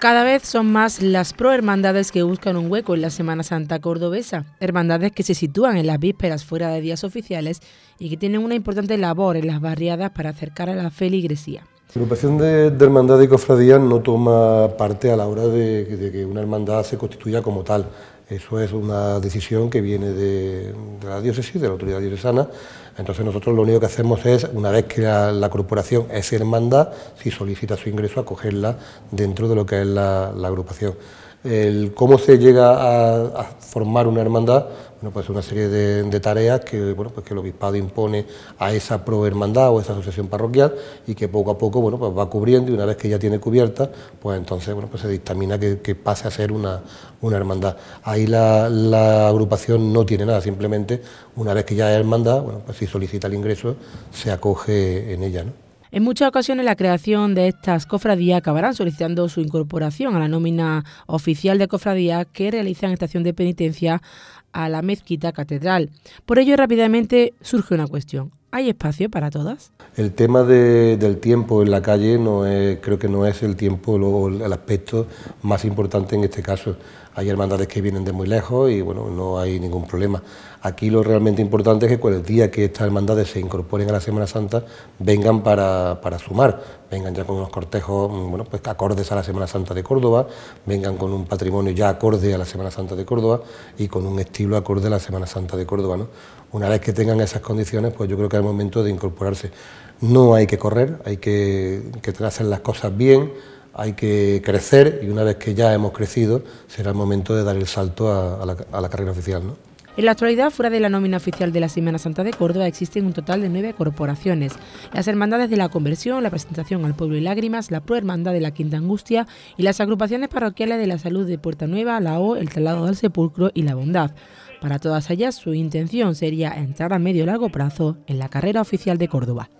Cada vez son más las pro-hermandades que buscan un hueco en la Semana Santa cordobesa, hermandades que se sitúan en las vísperas fuera de días oficiales y que tienen una importante labor en las barriadas para acercar a la feligresía. La agrupación de, hermandad y cofradías no toma parte a la hora de que una hermandad se constituya como tal. Eso es una decisión que viene de, la diócesis, de la autoridad diocesana. Entonces nosotros lo único que hacemos es, una vez que la, corporación es hermanda, si solicita su ingreso, acogerla dentro de lo que es la agrupación. El cómo se llega a, formar una hermandad, bueno, pues una serie de, tareas que, bueno, pues que el obispado impone a esa prohermandad o esa asociación parroquial y que poco a poco, bueno, pues va cubriendo y una vez que ya tiene cubierta, pues entonces, bueno, pues se dictamina que, pase a ser una, hermandad. Ahí la, la, agrupación no tiene nada, simplemente una vez que ya es hermandad, bueno, pues si solicita el ingreso, se acoge en ella, ¿no? En muchas ocasiones la creación de estas cofradías acabarán solicitando su incorporación a la nómina oficial de cofradías que realizan estación de penitencia a la mezquita catedral. Por ello rápidamente surge una cuestión. ¿Hay espacio para todas? El tema del tiempo en la calle no es, creo que no es el tiempo o el aspecto más importante en este caso. Hay hermandades que vienen de muy lejos y bueno, no hay ningún problema. Aquí lo realmente importante es que el día que estas hermandades se incorporen a la Semana Santa, vengan para, sumar, vengan ya con unos cortejos mm, bueno, pues acordes a la Semana Santa de Córdoba, vengan con un patrimonio ya acorde a la Semana Santa de Córdoba y con un estilo acorde a la Semana Santa de Córdoba. ¿no? Una vez que tengan esas condiciones, pues yo creo que es el momento de incorporarse. No hay que correr, hay que, que hacer las cosas bien hay que crecer y una vez que ya hemos crecido será el momento de dar el salto a, la, carrera oficial. En la actualidad, fuera de la nómina oficial de la Semana Santa de Córdoba, existen un total de nueve corporaciones. Las Hermandades de la Conversión, la Presentación al Pueblo y Lágrimas, la Prohermandad de la Quinta Angustia y las agrupaciones parroquiales de la Salud de Puerta Nueva, la O, el Traslado del Sepulcro y la Bondad. Para todas ellas, su intención sería entrar a medio y largo plazo en la carrera oficial de Córdoba.